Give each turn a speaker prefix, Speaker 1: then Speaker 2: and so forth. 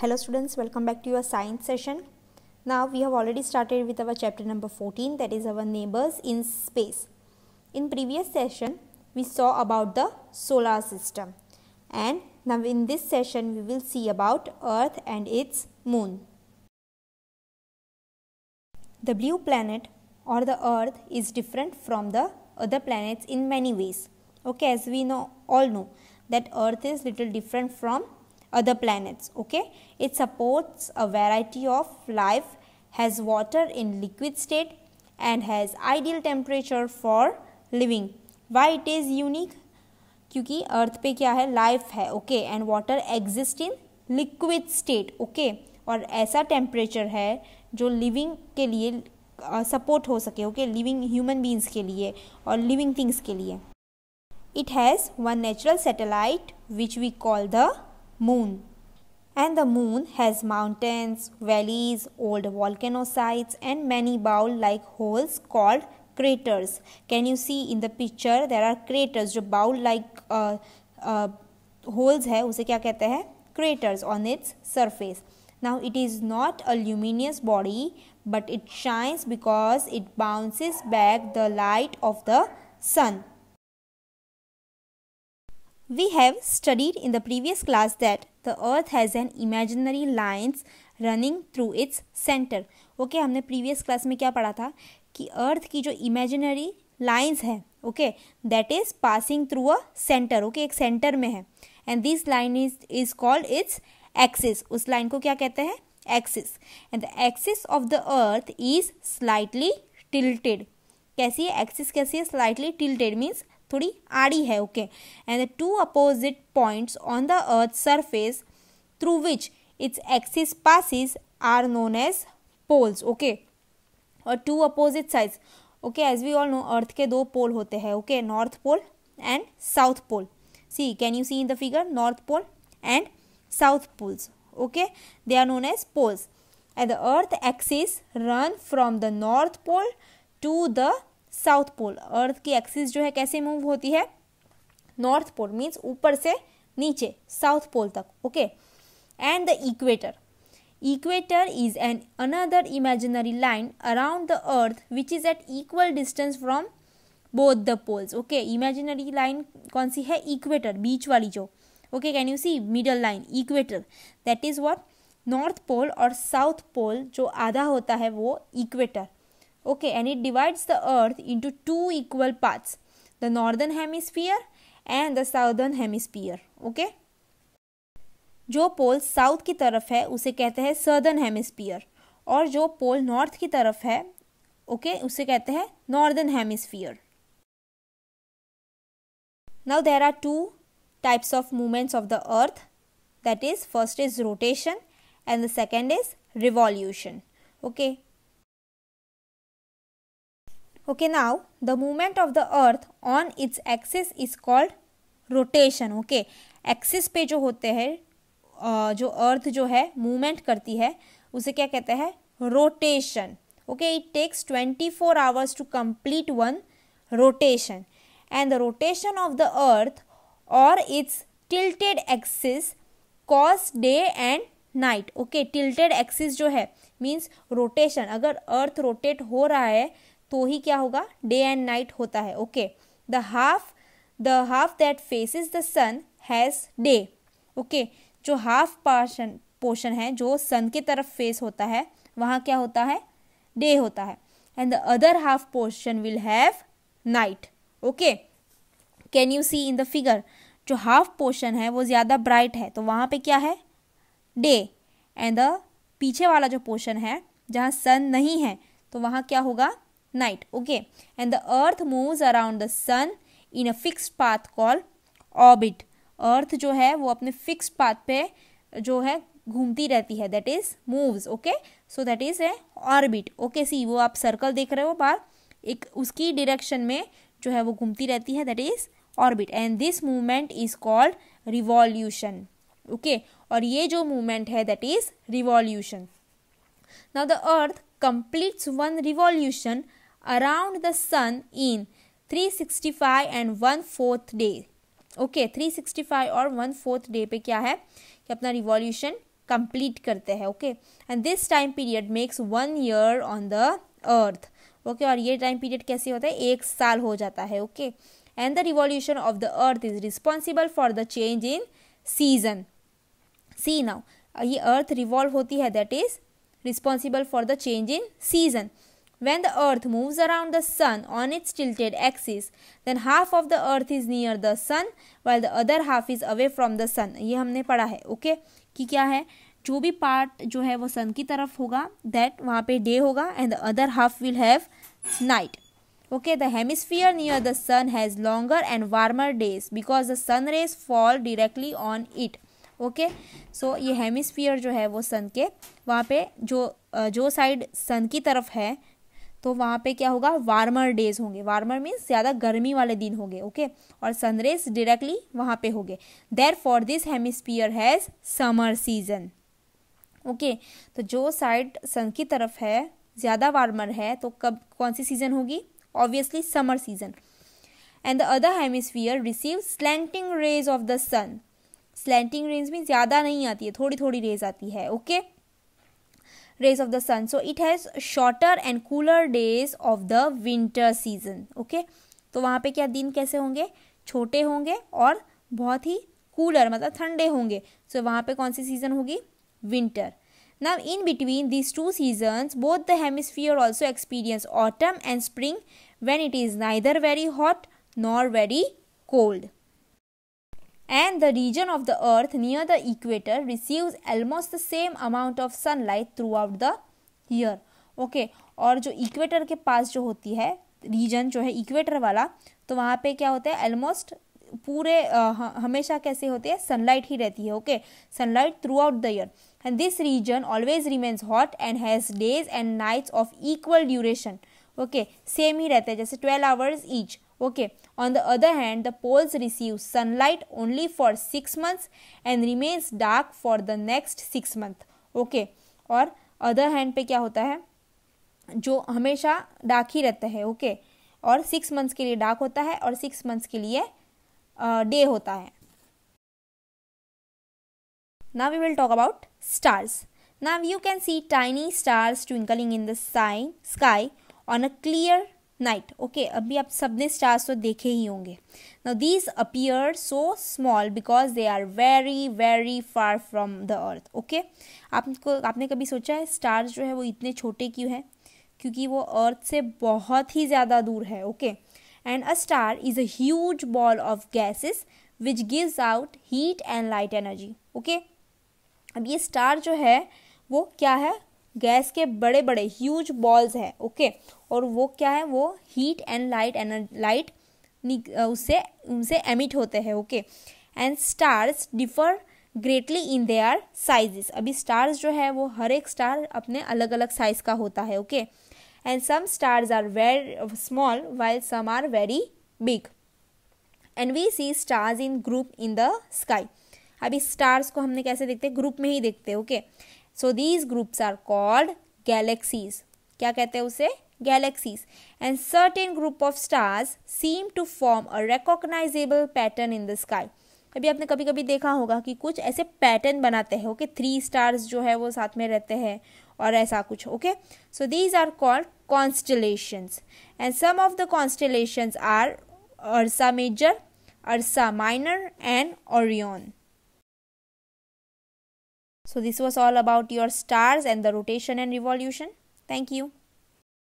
Speaker 1: Hello students, welcome back to your science session. Now we have already started with our chapter number 14 that is our neighbors in space. In previous session we saw about the solar system and now in this session we will see about earth and its moon. The blue planet or the earth is different from the other planets in many ways. Okay as we know all know that earth is little different from other planets okay it supports a variety of life has water in liquid state and has ideal temperature for living why it is unique kyunki earth pe kya hai life hai okay and water exist in liquid state okay और ऐसा temperature है जो living के लिए support uh, हो सके okay living human beings के लिए और लिविंग थिंग्स के लिए it has one natural satellite which we call the moon. And the moon has mountains, valleys, old volcano sites, and many bowl like holes called craters. Can you see in the picture? There are craters, which bowl like uh, uh, holes है उसे क्या कहते Craters on its surface. Now it is not a luminous body but it shines because it bounces back the light of the sun. We have studied in the previous class that the earth has an imaginary lines running through its center. okay, हमने previous class में क्या पढ़ा था कि earth की जो imaginary lines है okay, that is passing through a center. Okay, एक center में है and this line is is called its axis. उस line को क्या कहते हैं axis. And the axis of the earth is slightly tilted. कैसी है एक्सिस कैसी है स्लाइटली टिल्टेड मीन्स थोड़ी आड़ी है okay and the two opposite points on the earth surface through which its axis passes are known as poles okay और two opposite side okay as we all know earth के दो pole होते हैं okay north pole and south pole see can you see in the figure north pole and south poles okay they are known as poles and the earth axis run from the north pole to the south pole earth की axis जो है कैसे move होती है north pole means ऊपर से नीचे south pole तक okay and the equator equator is an another imaginary line around the earth which is at equal distance from both the poles okay imaginary line कौन सी है equator बीच वाली जो okay can you see middle line equator that is what north pole और south pole जो आधा होता है वो equator okay and it divides the earth into two equal parts the northern hemisphere and the southern hemisphere okay जो pole south की तरफ है उसे कहते हैं सदर्न हेमिस्फीयर और जो पोल नॉर्थ की तरफ है ओके okay, उसे कहते हैं northern hemisphere now there are two types of movements of the earth that is first is rotation and the second is revolution okay okay now the movement of the earth on its axis is called rotation okay axis पे जो होते हैं जो अर्थ जो है movement करती है उसे क्या कहते हैं rotation okay it takes 24 hours to complete one rotation and the rotation of the earth or its tilted axis cause day and night okay tilted axis जो है means rotation अगर earth rotate हो रहा है तो ही क्या होगा डे एंड नाइट होता है okay the half the half that faces the sun has day okay जो हाफ पार्शन पोर्शन है जो सन की तरफ फेस होता है वहाँ क्या होता है डे होता है and the other half portion will have night okay can you see in the figure जो हाफ पोर्शन है वो ज़्यादा ब्राइट है तो वहाँ पे क्या है डे एंड द पीछे वाला जो पोर्शन है जहाँ सन नहीं है तो वहाँ क्या होगा night okay and the earth moves around the sun in a fixed path called orbit earth जो है वो अपने fixed path पे जो है घूमती रहती है that is moves okay so that is a orbit okay see वो आप circle देख रहे हो बाहर एक उसकी direction में जो है वो घूमती रहती है that is orbit and this movement is called revolution okay और ये जो movement है that is revolution now the earth completes one revolution around the sun in 365 and one fourth day okay 365 और वन फोर्थ डे पे क्या है कि अपना रिवॉल्यूशन कंप्लीट करते हैं okay and this time period makes one year on the earth okay और ये टाइम पीरियड कैसे होता है एक साल हो जाता है okay and the revolution of the earth is responsible for the change in season see now ये अर्थ रिवॉल्व होती है that is responsible for the change in season When the earth moves around the sun on its tilted axis, then half of the earth is near the sun while the other half is away from the sun. ये हमने पढ़ा है okay okay? कि क्या है जो भी part जो है वो सन की तरफ होगा दैट वहाँ पे डे होगा and the other half will have night okay the hemisphere near the sun has longer and warmer days because the sun rays fall directly on it okay okay? So so, ये hemisphere जो है वो सन के वहाँ पे जो जो side सन की तरफ है तो वहाँ पे क्या होगा वार्मर डेज होंगे वार्मर मीन्स ज़्यादा गर्मी वाले दिन होंगे ओके और सनरेज डायरेक्टली वहाँ पे होंगे there for this hemisphere has summer season okay तो जो साइड सन की तरफ है ज़्यादा वार्मर है तो कब कौन सी सीज़न होगी obviously summer season and the other hemisphere receive slanting rays of the sun slanting rays में ज़्यादा नहीं आती है थोड़ी थोड़ी रेज आती है okay okay? rays of the sun so it has shorter and cooler days of the winter season okay तो वहाँ पे क्या दिन कैसे होंगे छोटे होंगे और बहुत ही कूलर मतलब ठंडे होंगे सो so, वहाँ पे कौन सी सीज़न होगी winter now in between these two seasons both the hemisphere also experience autumn and spring when it is neither very hot nor very cold and the region of the earth near the equator receives almost the same amount of sunlight throughout the year okay और जो equator के पास जो होती है reason जो है equator वाला तो वहाँ पे क्या होता है ऑलमोस्ट पूरे हमेशा कैसे होते हैं सनलाइट ही रहती है okay sunlight throughout the year and this region always remains hot and has days and nights of equal duration okay same ही रहता है जैसे twelve hours each okay on the other hand the poles receive sunlight only for six months and remains dark for the next six month okay और other hand पे क्या होता है जो हमेशा डार्क ही रहता है ओके okay? और सिक्स मंथ्स के लिए डार्क होता है और सिक्स मंथ्स के लिए डे uh, होता है now will talk about stars stars you can see tiny stars twinkling in the the sky on a clear night okay अभी आप सबने स्टार्स तो देखे ही होंगे now these appear so small because they are very very far from the earth okay आपको आपने कभी सोचा है स्टार्स जो है वो इतने छोटे क्यों हैं क्योंकि वो अर्थ से बहुत ही ज़्यादा दूर है okay and a star is a huge ball of gases which gives out heat and light energy okay अब ये स्टार जो है वो क्या है गैस के बड़े बड़े ह्यूज बॉल्स हैं ओके और वो क्या है वो हीट एंड लाइट एनर लाइट उससे उनसे एमिट होते हैं okay and stars differ greatly in their sizes अभी स्टार्स जो है वो हर एक स्टार अपने अलग अलग साइज का होता है okay and some stars are very small while some are very big and we see stars in group in the sky अभी स्टार्स को हमने कैसे देखते हैं ग्रुप में ही देखते हैं okay okay? So these groups are called galaxies क्या कहते हैं उसे galaxies and certain group of stars seem to form a recognizable pattern in the sky अभी आपने कभी कभी देखा होगा कि कुछ ऐसे पैटर्न बनाते हैं ओके थ्री स्टार्स जो है वो साथ में रहते हैं और ऐसा कुछ okay so these are called constellations and some of the constellations are Ursa Major Ursa Minor and Orion So this was all about your stars and the rotation and revolution. Thank you.